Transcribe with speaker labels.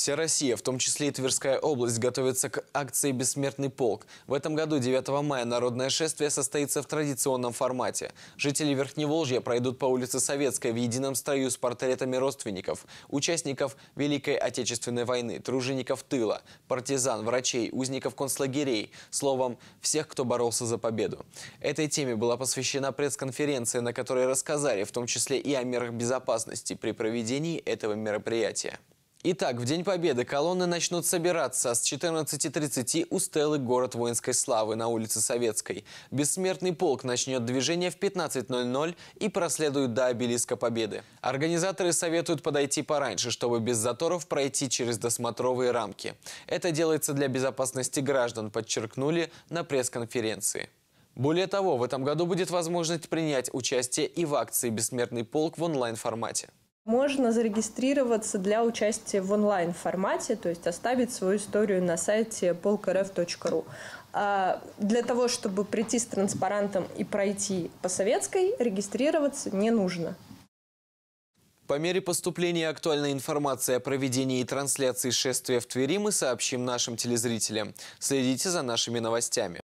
Speaker 1: Вся Россия, в том числе и Тверская область, готовится к акции «Бессмертный полк». В этом году, 9 мая, народное шествие состоится в традиционном формате. Жители Верхневолжья пройдут по улице Советской в едином строю с портретами родственников, участников Великой Отечественной войны, тружеников тыла, партизан, врачей, узников концлагерей, словом, всех, кто боролся за победу. Этой теме была посвящена пресс-конференция, на которой рассказали в том числе и о мерах безопасности при проведении этого мероприятия. Итак, в День Победы колонны начнут собираться с 14.30 у стелы «Город воинской славы» на улице Советской. Бессмертный полк начнет движение в 15.00 и проследует до обелиска Победы. Организаторы советуют подойти пораньше, чтобы без заторов пройти через досмотровые рамки. Это делается для безопасности граждан, подчеркнули на пресс-конференции. Более того, в этом году будет возможность принять участие и в акции «Бессмертный полк» в онлайн-формате.
Speaker 2: Можно зарегистрироваться для участия в онлайн-формате, то есть оставить свою историю на сайте polkrf.ru. А для того, чтобы прийти с транспарантом и пройти по советской, регистрироваться не нужно.
Speaker 1: По мере поступления актуальной информации о проведении и трансляции шествия в Твери мы сообщим нашим телезрителям. Следите за нашими новостями.